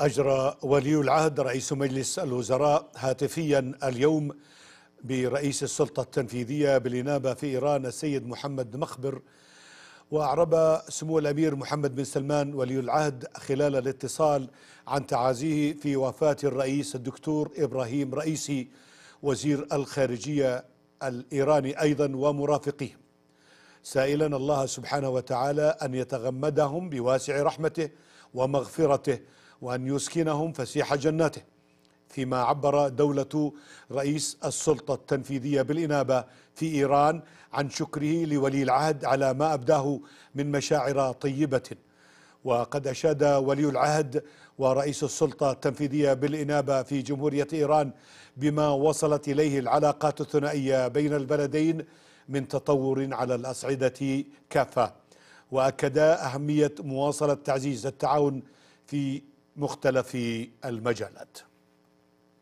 أجرى ولي العهد رئيس مجلس الوزراء هاتفيا اليوم برئيس السلطة التنفيذية بالإنابة في إيران السيد محمد مخبر وأعرب سمو الأمير محمد بن سلمان ولي العهد خلال الاتصال عن تعازيه في وفاة الرئيس الدكتور إبراهيم رئيسي وزير الخارجية الإيراني أيضا ومرافقيه سائلا الله سبحانه وتعالى أن يتغمدهم بواسع رحمته ومغفرته وأن يسكنهم فسيح جناته فيما عبر دولة رئيس السلطة التنفيذية بالإنابة في إيران عن شكره لولي العهد على ما أبداه من مشاعر طيبة وقد أشاد ولي العهد ورئيس السلطة التنفيذية بالإنابة في جمهورية إيران بما وصلت إليه العلاقات الثنائية بين البلدين من تطور على الأصعدة كافة وأكدا أهمية مواصلة تعزيز التعاون في مختلف المجالات